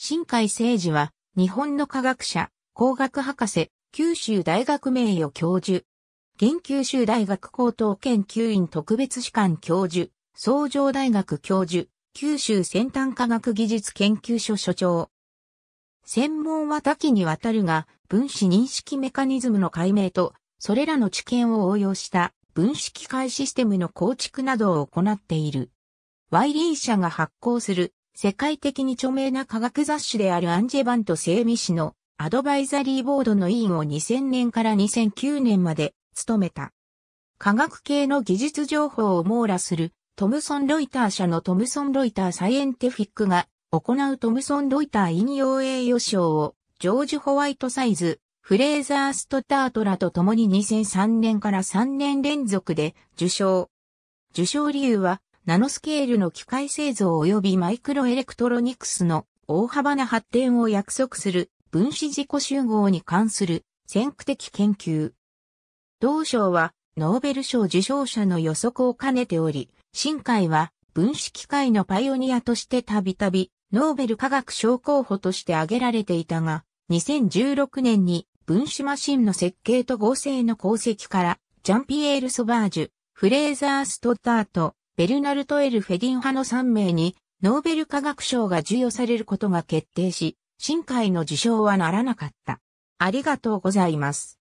新海誠二は、日本の科学者、工学博士、九州大学名誉教授、現九州大学高等研究院特別士官教授、創上大学教授、九州先端科学技術研究所所長。専門は多岐にわたるが、分子認識メカニズムの解明と、それらの知見を応用した分子機械システムの構築などを行っている。ワイリー社が発行する世界的に著名な科学雑誌であるアンジェバント精密誌のアドバイザリーボードの委員を2000年から2009年まで務めた。科学系の技術情報を網羅するトムソン・ロイター社のトムソン・ロイター・サイエンティフィックが行うトムソン・ロイター引用栄誉賞をジョージ・ホワイトサイズ、フレーザー・ストタートらと共に2003年から3年連続で受賞。受賞理由はナノスケールの機械製造及びマイクロエレクトロニクスの大幅な発展を約束する分子自己集合に関する先駆的研究。同賞はノーベル賞受賞者の予測を兼ねており、新海は分子機械のパイオニアとしてたびたびノーベル科学賞候補として挙げられていたが、2016年に分子マシンの設計と合成の功績から、ジャンピエール・ソバージュ、フレーザー・ストッタート、ベルナルト・エル・フェディン派の3名に、ノーベル化学賞が授与されることが決定し、新海の受賞はならなかった。ありがとうございます。